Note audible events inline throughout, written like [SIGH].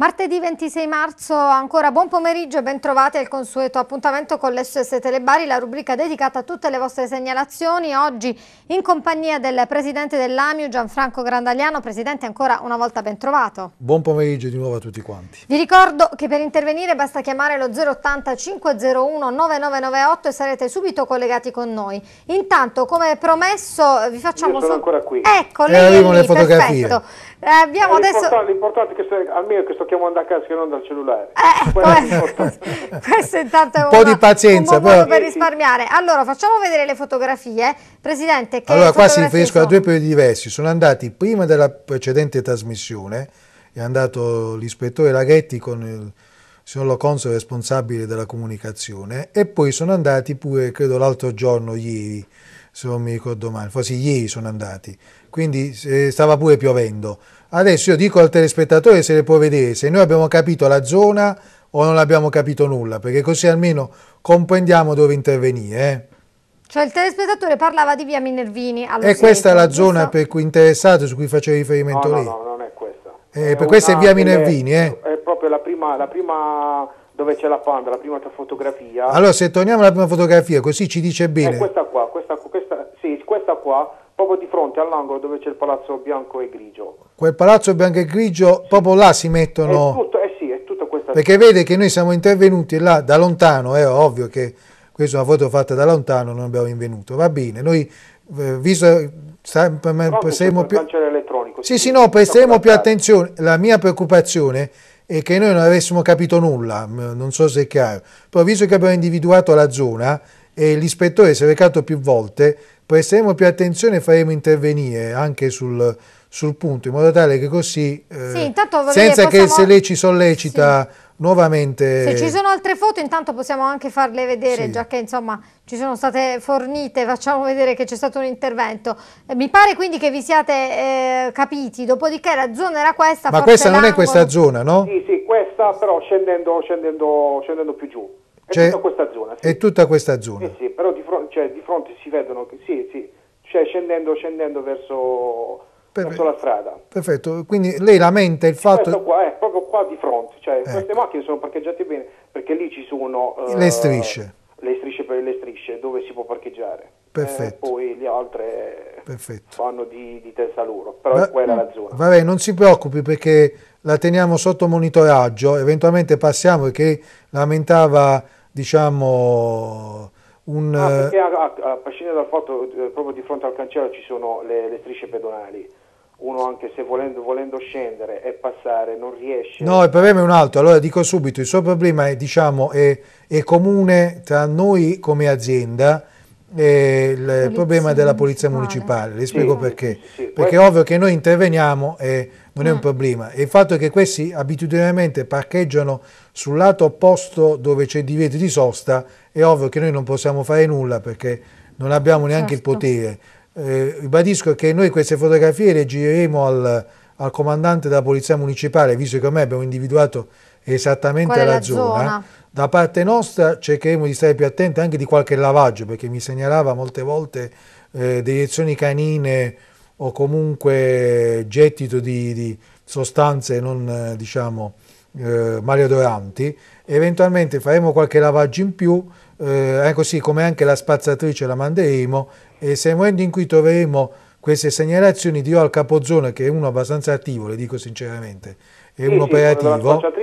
Martedì 26 marzo, ancora buon pomeriggio e bentrovate al consueto appuntamento con l'SS Telebari, la rubrica dedicata a tutte le vostre segnalazioni. Oggi in compagnia del presidente dell'AMIU, Gianfranco Grandagliano. Presidente, ancora una volta bentrovato. Buon pomeriggio di nuovo a tutti quanti. Vi ricordo che per intervenire basta chiamare lo 080 501 9998 e sarete subito collegati con noi. Intanto, come promesso, vi facciamo... Io sono su... ancora qui. Ecco, lei è lì, le fotografie. perfetto. Eh, abbiamo eh, adesso... L'importante è che se, almeno che sto chiamando a casa che non dal cellulare. Eh, eh [LAUGHS] questo, questo intanto è un po' di pazienza. Un però... per risparmiare. Allora, facciamo vedere le fotografie. Presidente, che Allora, qua si riferiscono a due periodi diversi. Sono andati prima della precedente trasmissione, è andato l'ispettore Laghetti con il signor Loconso responsabile della comunicazione e poi sono andati pure, credo, l'altro giorno, ieri, se non mi ricordo male, forse ieri sono andati, quindi eh, stava pure piovendo. Adesso io dico al telespettatore se le può vedere, se noi abbiamo capito la zona o non abbiamo capito nulla, perché così almeno comprendiamo dove intervenire. Eh. Cioè il telespettatore parlava di via Minervini. Allo e questa è la zona per cui interessato, su cui faceva riferimento no, lei? No, no, non è questa. Eh, è per questa è via Minervini, è, eh? È proprio la prima, la prima dove c'è la panda, la prima fotografia. Allora se torniamo alla prima fotografia, così ci dice bene. È questa qua, qua, proprio di fronte all'angolo dove c'è il palazzo bianco e grigio. Quel palazzo bianco e grigio, proprio là si mettono... È tutto, eh sì, è tutta questa... Perché vede che noi siamo intervenuti là da lontano, è ovvio che questa è una foto fatta da lontano, non abbiamo invenuto, va bene, noi eh, visto sempre, no, saremo più... Sì, sì, no, presteremo più attenzione. La mia preoccupazione è che noi non avessimo capito nulla, non so se è chiaro, però visto che abbiamo individuato la zona e eh, l'ispettore si è recato più volte, presteremo più attenzione e faremo intervenire anche sul, sul punto, in modo tale che così, eh, senza dire, possiamo... che se lei ci sollecita sì. nuovamente... Se ci sono altre foto intanto possiamo anche farle vedere, sì. già che insomma ci sono state fornite, facciamo vedere che c'è stato un intervento. Eh, mi pare quindi che vi siate eh, capiti, dopodiché la zona era questa... Ma questa non è questa zona, no? Sì, sì, questa però scendendo, scendendo, scendendo più giù. È cioè, tutta questa zona. È tutta questa zona. sì, però cioè di fronte si vedono che sì, sì, cioè scendendo, scendendo verso, verso, la strada. Perfetto, quindi lei lamenta il fatto... Questo qua è proprio qua di fronte, cioè ecco. queste macchine sono parcheggiate bene perché lì ci sono... Eh, le strisce. Le strisce per le strisce dove si può parcheggiare. Perfetto. Eh, poi le altre Perfetto. fanno di, di, testa loro, però Va- quella è la mm, zona. Vabbè, non si preoccupi perché la teniamo sotto monitoraggio, eventualmente passiamo perché lamentava diciamo un... Ah, eh, perché a, a, a, prescindere dal fatto, eh, proprio di fronte al cancello ci sono le, le strisce pedonali uno anche se volendo, volendo, scendere e passare non riesce. No, il problema è un altro, allora dico subito, il suo problema è, diciamo, è, è comune tra noi come azienda eh, il polizia problema della polizia municipale, le spiego sì, perché. Sì, perché è ovvio che noi interveniamo e non è un ah. problema. E il fatto è che questi abitudinariamente parcheggiano sul lato opposto dove c'è divieto di sosta, è ovvio che noi non possiamo fare nulla perché non abbiamo neanche certo. il potere. Eh, ribadisco che noi queste fotografie le gireremo al, al comandante della polizia municipale, visto che ormai abbiamo individuato esattamente la, zona. zona. Da parte nostra cercheremo di stare più attenti anche di qualche lavaggio, perché mi segnalava molte volte eh, deiezioni canine o comunque gettito di, di sostanze non eh, diciamo eh, maleodoranti. Eventualmente faremo qualche lavaggio in più, eh, così come anche la spazzatrice la manderemo e se nel momento in cui troveremo queste segnalazioni di Io al Capozona, che è uno abbastanza attivo, le dico sinceramente, è sì, un sì, operativo.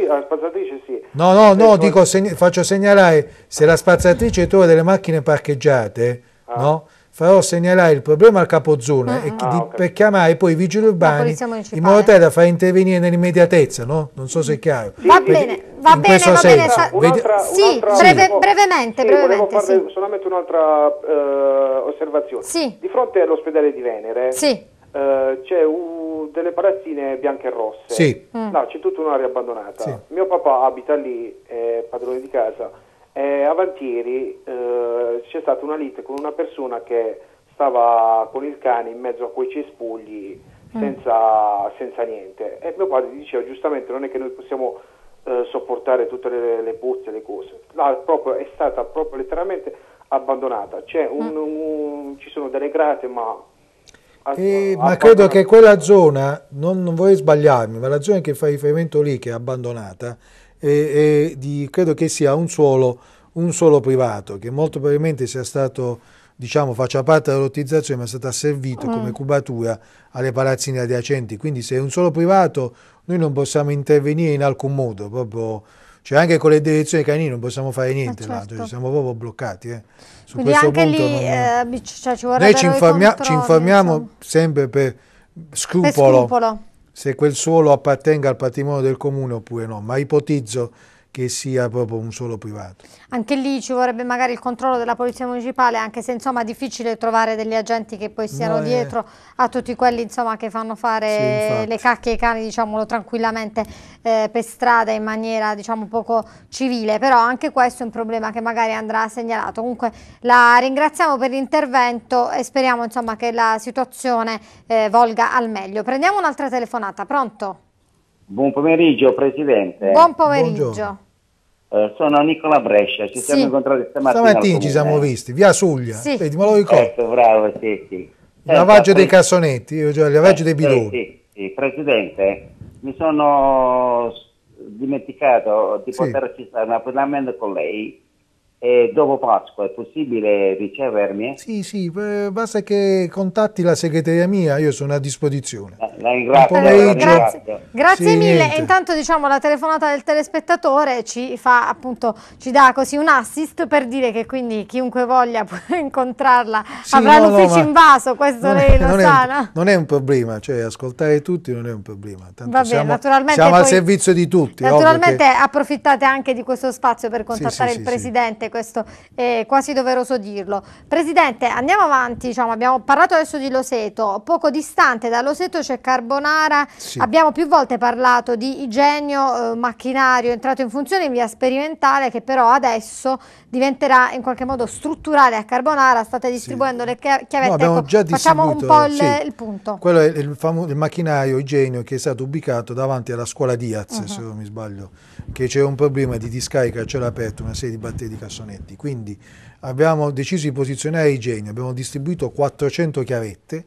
La spazzatrice sì. No, no, no, dico, seg faccio segnalare se la spazzatrice trova delle macchine parcheggiate, ah. no? farò segnalare il problema al capozona uh ah. e ah, okay. per chiamare poi i vigili urbani in modo tale da far intervenire nell'immediatezza, no? Non so se è chiaro. Sì, va bene, va bene, va bene. Sa- un'altra, sì, un'altra, breve, brevemente, sì, brevemente. Fare sì. solamente un'altra uh, osservazione. Sì. Di fronte all'ospedale di Venere uh, c'è un, delle palazzine bianche e rosse. Sì. Mm. No, c'è tutta un'area abbandonata. Mio papà abita lì, è padrone di casa eh, avantieri eh, c'è stata una lite con una persona che stava con il cane in mezzo a quei cespugli mm. senza, mm. senza niente e mio padre diceva giustamente non è che noi possiamo eh, sopportare tutte le, le puzze, le cose, Là, proprio, è stata proprio letteralmente abbandonata, un, mm. un, ci sono delle grate ma... E, eh, a, ma a credo che quella zona, non, non vorrei sbagliarmi, ma la zona che fa riferimento lì, che è abbandonata, e, e di, credo che sia un suolo, un suolo, privato che molto probabilmente sia stato, diciamo, faccia parte della lottizzazione ma è stato asservito mm. come cubatura alle palazzine adiacenti. Quindi se è un suolo privato noi non possiamo intervenire in alcun modo, proprio, cioè anche con le direzioni canine non possiamo fare eh, niente, eh certo. là, cioè siamo proprio bloccati. Eh. Su Quindi anche lì non... eh, cioè, ci Noi ci, informia ci informiamo insomma. sempre per scrupolo. Per scrupolo se quel suolo appartenga al patrimonio del comune oppure no, ma ipotizzo che sia proprio un solo privato. Anche lì ci vorrebbe magari il controllo della Polizia Municipale, anche se insomma è difficile trovare degli agenti che poi siano no, eh. dietro eh. a tutti quelli insomma, che fanno fare sì, le cacche ai cani, diciamolo tranquillamente, eh, per strada in maniera diciamo poco civile, però anche questo è un problema che magari andrà segnalato. Comunque la ringraziamo per l'intervento e speriamo insomma, che la situazione eh, volga al meglio. Prendiamo un'altra telefonata, pronto? Buon pomeriggio Presidente. Buon pomeriggio. Buongiorno. Eh, sono Nicola Brescia, ci sì. siamo incontrati stamattina. Stamattina ci siamo visti, via Suglia, sì. Vedi, me lo ricordo. Ecco, bravo, sì, sì. Lavaggio dei cassonetti, io, cioè, lavaggio eh, dei eh, bidoni. Sì, sì, Presidente, mi sono dimenticato di poter fissare un appuntamento con lei e dopo Pasqua è possibile ricevermi? Sì, sì, eh, basta che contatti la segreteria mia, io sono a disposizione. Eh, la ringrazio. grazie, grazie sì, mille. Niente. E intanto diciamo la telefonata del telespettatore ci fa appunto ci dà così un assist per dire che quindi chiunque voglia [LAUGHS] può incontrarla sì, avrà no, l'ufficio no, invaso, questo lei lo [LAUGHS] non sa. È, Non è un problema, cioè ascoltare tutti non è un problema. Tanto Vabbè, siamo, siamo poi, al servizio di tutti. Naturalmente che... approfittate anche di questo spazio per contattare sì, sì, il presidente, questo è quasi doveroso dirlo. Presidente, andiamo avanti, diciamo, abbiamo parlato adesso di Loseto, poco distante da Loseto c'è carbonara. Sì. Abbiamo più volte parlato di igienio eh, macchinario entrato in funzione in via sperimentale che però adesso diventerà in qualche modo strutturale a carbonara. State distribuendo ecco, sì. le chiavette. No, ecco, facciamo un po' il, sì. il punto. Quello è il, il, macchinario Igenio che è stato ubicato davanti alla scuola Diaz, uh mhm. -huh. se non mi sbaglio, che c'è un problema di discarica a cielo aperto, una serie di batterie di cassonetti. Quindi abbiamo deciso di posizionare igienio, abbiamo distribuito 400 chiavette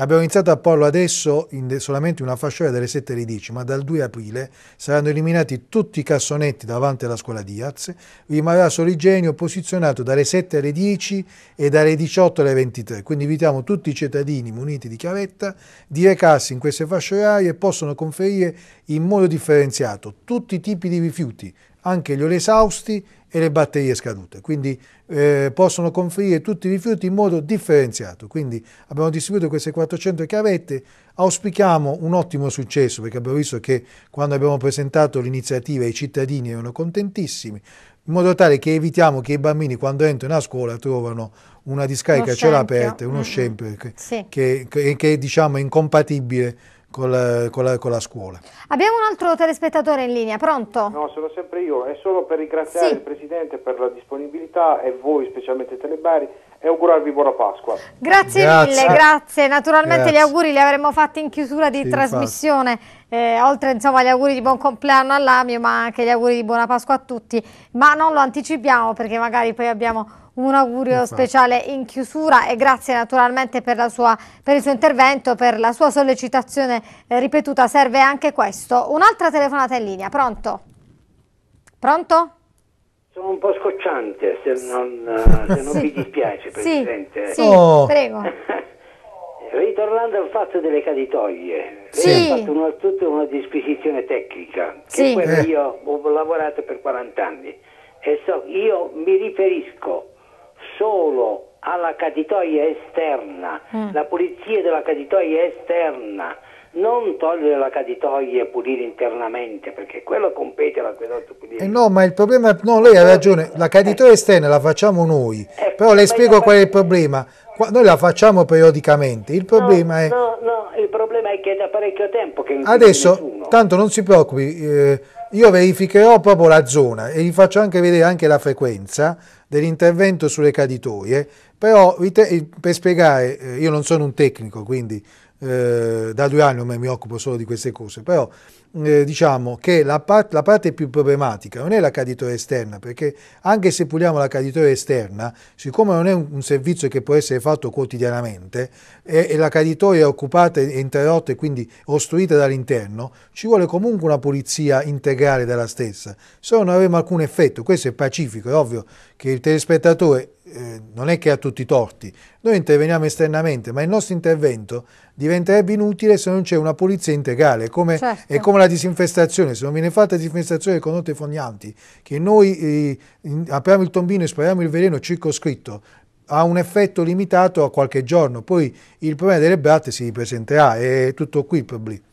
Abbiamo iniziato a porlo adesso in solamente una fasciola dalle 7 alle 10, ma dal 2 aprile saranno eliminati tutti i cassonetti davanti alla scuola Diaz, rimarrà solo il genio posizionato dalle 7 alle 10 e dalle 18 alle 23, quindi invitiamo tutti i cittadini muniti di chiavetta di recarsi in queste fasce orarie e possono conferire in modo differenziato tutti i tipi di rifiuti, anche gli olei esausti e le batterie scadute, quindi eh, possono conferire tutti i rifiuti in modo differenziato. Quindi abbiamo distribuito queste 400 chiavette, auspichiamo un ottimo successo perché abbiamo visto che quando abbiamo presentato l'iniziativa i cittadini erano contentissimi, in modo tale che evitiamo che i bambini quando entrano a scuola trovano una discarica a cielo aperto, uno mm -hmm. scempio che, sì. che, che, che diciamo, è incompatibile col, con, la, con, la, scuola. Abbiamo un altro telespettatore in linea, pronto? No, sono sempre io, è solo per ringraziare sì. il Presidente per la disponibilità e voi, specialmente Telebari, e augurarvi buona Pasqua. Grazie, grazie. mille, grazie. Naturalmente grazie. gli auguri li avremmo fatti in chiusura di sì, trasmissione, eh, oltre insomma agli auguri di buon compleanno all'Amio, ma anche gli auguri di buona Pasqua a tutti, ma non lo anticipiamo perché magari poi abbiamo un augurio speciale in chiusura e grazie naturalmente per, sua, per, il suo intervento, per la sua sollecitazione eh, ripetuta, serve anche questo. Un'altra telefonata in linea, pronto? Pronto? Sono un po' scocciante, se non, eh, se non sì. vi dispiace Presidente. Sì, sì oh. prego. [LAUGHS] Ritornando al fatto delle caditoie, sì. lei ha fatto una, tutta una disquisizione tecnica, sì. che poi eh. io ho lavorato per 40 anni, e so, io mi riferisco solo alla caditoia esterna, mm. la pulizia della caditoia esterna, non togliere la caditoia e pulire internamente, perché quello compete all'acquedotto pulire. Eh no, ma il problema, no, lei ha ragione, la caditoia eh. esterna la facciamo noi, eh, però le spiego qual è il problema, noi la facciamo periodicamente, il problema no, è... No, no, il problema è che è da parecchio tempo che Adesso, nessuno. tanto non si preoccupi, eh, io verificherò proprio la zona e vi faccio anche vedere anche la frequenza, dell'intervento sulle caditoie, però per spiegare, eh, io non sono un tecnico, quindi eh, da due anni ormai mi occupo solo di queste cose, però eh, diciamo che la, part, la, parte più problematica non è la caditoria esterna, perché anche se puliamo la caditoria esterna, siccome non è un, un servizio che può essere fatto quotidianamente e, e la caditoria è occupata e interrotta e quindi ostruita dall'interno, ci vuole comunque una pulizia integrale della stessa, se no non avremo alcun effetto, questo è pacifico, è ovvio che il telespettatore eh, non è che ha tutti i torti, noi interveniamo esternamente, ma il nostro intervento diventerebbe inutile se non c'è una pulizia integrale, come, certo. è come la disinfestazione, se non viene fatta la disinfestazione con note fognanti, che noi eh, apriamo il tombino e spariamo il veleno circoscritto, ha un effetto limitato a qualche giorno, poi il problema delle bratte si ripresenterà, è tutto qui il problema.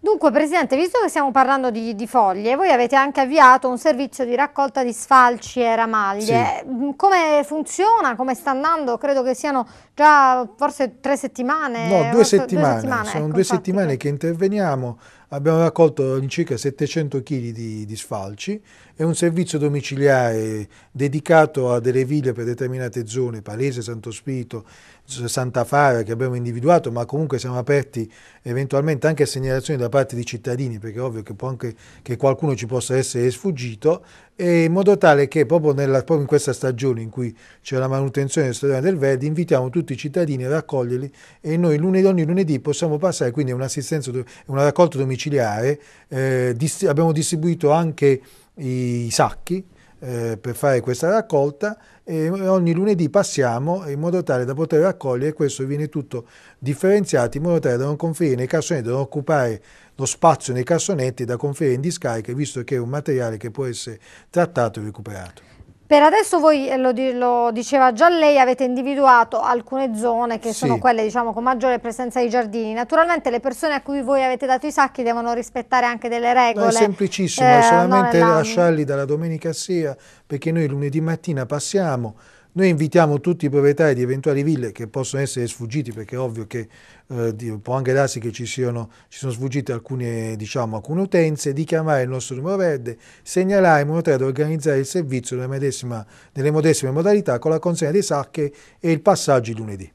Dunque Presidente, visto che stiamo parlando di, di, foglie, voi avete anche avviato un servizio di raccolta di sfalci e ramaglie, sì. Mm, come funziona, come sta andando? Credo che siano già forse tre settimane? No, due settimane, due settimane. sono ecco, due infatti. settimane che interveniamo, abbiamo raccolto all'incirca 700 kg di, di, sfalci, è un servizio domiciliare dedicato a delle ville per determinate zone, Palese, Santo Spirito Santa Fara che abbiamo individuato, ma comunque siamo aperti eventualmente anche a segnalazioni da parte di cittadini, perché è ovvio che può anche che qualcuno ci possa essere sfuggito, in modo tale che proprio, nella, proprio, in questa stagione in cui c'è la manutenzione del stagione del Verdi, invitiamo tutti i cittadini a raccoglierli e noi lunedì, ogni lunedì possiamo passare quindi è un'assistenza, una raccolta domiciliare, eh, dis abbiamo distribuito anche i sacchi, eh, per fare questa raccolta e ogni lunedì passiamo in modo tale da poter raccogliere questo viene tutto differenziato in modo tale da non conferire nei cassonetti, da non occupare lo spazio nei cassonetti da conferire in discarica visto che è un materiale che può essere trattato e recuperato. Per adesso voi, eh, lo, lo, diceva già lei, avete individuato alcune zone che sì. sono quelle diciamo, con maggiore presenza di giardini. Naturalmente le persone a cui voi avete dato i sacchi devono rispettare anche delle regole. No, è semplicissimo, eh, è solamente lasciarli dalla domenica sera perché noi lunedì mattina passiamo, noi invitiamo tutti i proprietari di eventuali ville che possono essere sfuggiti, perché è ovvio che eh, può anche darsi che ci, siano, ci sono sfuggite alcune, diciamo, alcune, utenze, di chiamare il nostro numero verde, segnalare il monotore ad organizzare il servizio nelle medesime, nelle medesime modalità con la consegna dei sacchi e il passaggio lunedì.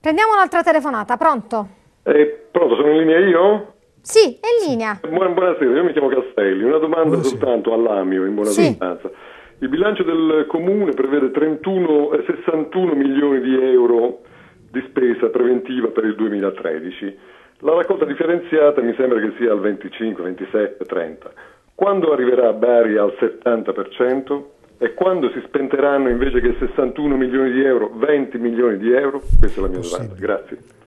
Prendiamo un'altra telefonata, pronto? Eh, pronto, sono in linea io? Sì, è in linea. Buonasera, io mi chiamo Castelli, una domanda Buonasera. soltanto all'Amio in buona sostanza. Il bilancio del Comune prevede 31, eh, 61 milioni di euro di spesa preventiva per il 2013. La raccolta differenziata mi sembra che sia al 25, 27, 30. Quando arriverà a Bari al 70%? E quando si spenteranno invece che 61 milioni di euro, 20 milioni di euro? Questa è la mia domanda. Grazie.